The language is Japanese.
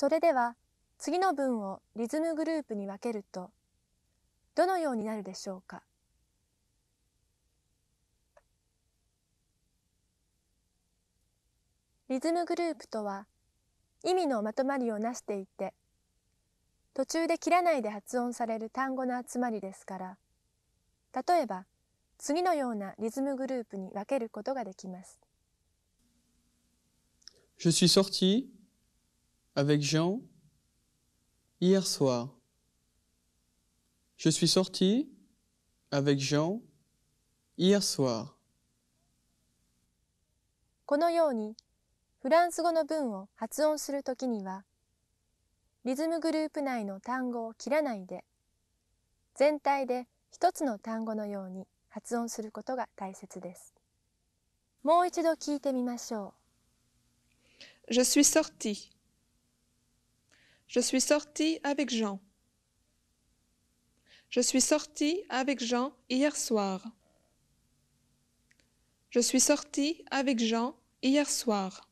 それでは次の文をリズムグループに分けるとどのようになるでしょうかリズムグループとは意味のまとまりをなしていて途中で切らないで発音される単語の集まりですから例えば次のようなリズムグループに分けることができます。Je suis sorti avec Jean hier soir. Je suis sorti avec Jean hier soir. このようにフランス語の文を発音するときにはリズムグループ内の単語を切らないで全体で一つの単語のように発音することが大切です。もう一度聞いてみましょう。Je suis sorti. Je suis sorti avec Jean. Je suis sorti avec Jean hier soir. Je suis sorti avec Jean hier soir.